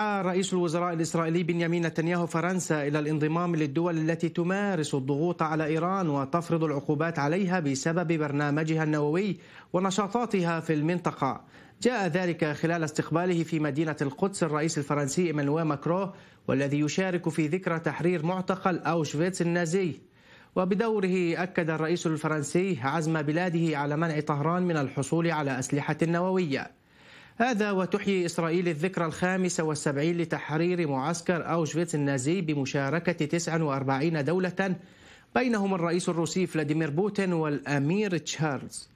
آه، رئيس الوزراء الإسرائيلي بنيامين نتنياهو فرنسا إلى الانضمام للدول التي تمارس الضغوط على إيران وتفرض العقوبات عليها بسبب برنامجها النووي ونشاطاتها في المنطقة جاء ذلك خلال استقباله في مدينة القدس الرئيس الفرنسي إيمانويل ماكرو والذي يشارك في ذكرى تحرير معتقل أوشفيتس النازي وبدوره أكد الرئيس الفرنسي عزم بلاده على منع طهران من الحصول على أسلحة نووية هذا وتحيي إسرائيل الذكرى الخامسة والسبعين لتحرير معسكر أوشفيتس النازي بمشاركة 49 دولة بينهم الرئيس الروسي فلاديمير بوتين والأمير تشارلز